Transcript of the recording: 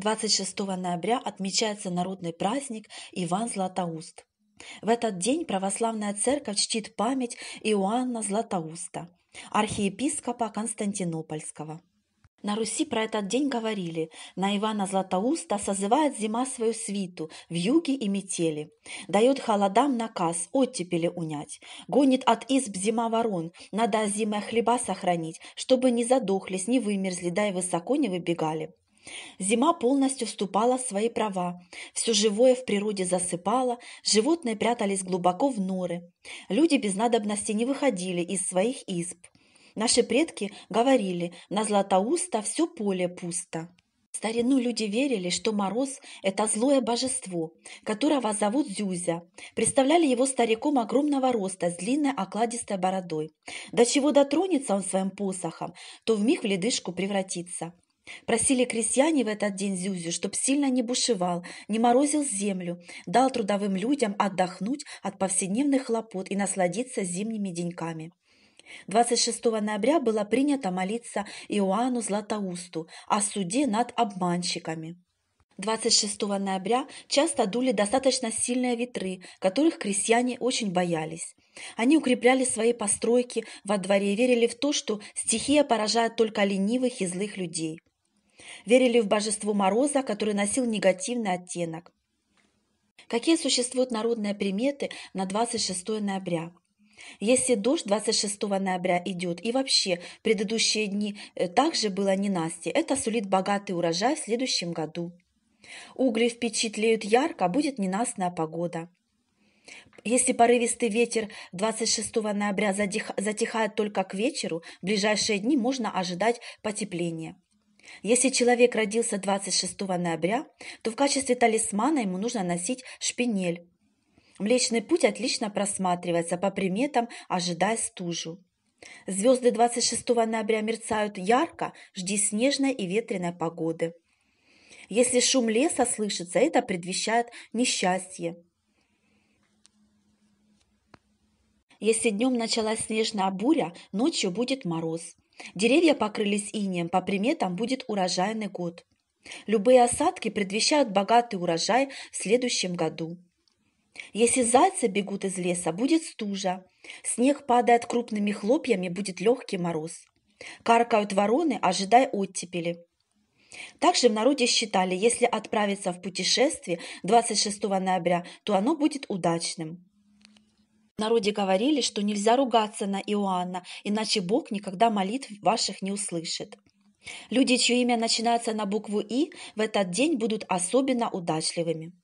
26 ноября отмечается народный праздник Иван Златоуст. В этот день православная церковь чтит память Иоанна Златоуста, архиепископа Константинопольского. На Руси про этот день говорили, на Ивана Златоуста созывает зима свою свиту в юге и метели, дает холодам наказ оттепели унять, гонит от изб зима ворон, надо зимой хлеба сохранить, чтобы не задохлись, не вымерзли, да и высоко не выбегали. Зима полностью вступала в свои права. Все живое в природе засыпало, животные прятались глубоко в норы. Люди без надобности не выходили из своих изб. Наши предки говорили, на Златоуста все поле пусто. В старину люди верили, что Мороз – это злое божество, которого зовут Зюзя. Представляли его стариком огромного роста с длинной окладистой бородой. До чего дотронется он своим посохом, то в миг в ледышку превратится. Просили крестьяне в этот день Зюзю, чтоб сильно не бушевал, не морозил землю, дал трудовым людям отдохнуть от повседневных хлопот и насладиться зимними деньками. 26 ноября было принято молиться Иоанну Златоусту о суде над обманщиками. 26 ноября часто дули достаточно сильные ветры, которых крестьяне очень боялись. Они укрепляли свои постройки во дворе и верили в то, что стихия поражает только ленивых и злых людей – верили в божество Мороза, который носил негативный оттенок. Какие существуют народные приметы на 26 ноября? Если дождь 26 ноября идет, и вообще предыдущие дни э, также было не ненастье, это сулит богатый урожай в следующем году. Угли в печи тлеют ярко, будет ненастная погода. Если порывистый ветер 26 ноября затихает только к вечеру, в ближайшие дни можно ожидать потепления. Если человек родился 26 ноября, то в качестве талисмана ему нужно носить шпинель. Млечный путь отлично просматривается по приметам, ожидая стужу. Звезды 26 ноября мерцают ярко, жди снежной и ветреной погоды. Если шум леса слышится, это предвещает несчастье. Если днем началась снежная буря, ночью будет мороз – Деревья покрылись инеем, по приметам будет урожайный год. Любые осадки предвещают богатый урожай в следующем году. Если зайцы бегут из леса, будет стужа. Снег падает крупными хлопьями, будет легкий мороз. Каркают вороны, ожидай оттепели. Также в народе считали, если отправиться в путешествие 26 ноября, то оно будет удачным. В народе говорили, что нельзя ругаться на Иоанна, иначе Бог никогда молитв ваших не услышит. Люди, чье имя начинается на букву «И», в этот день будут особенно удачливыми.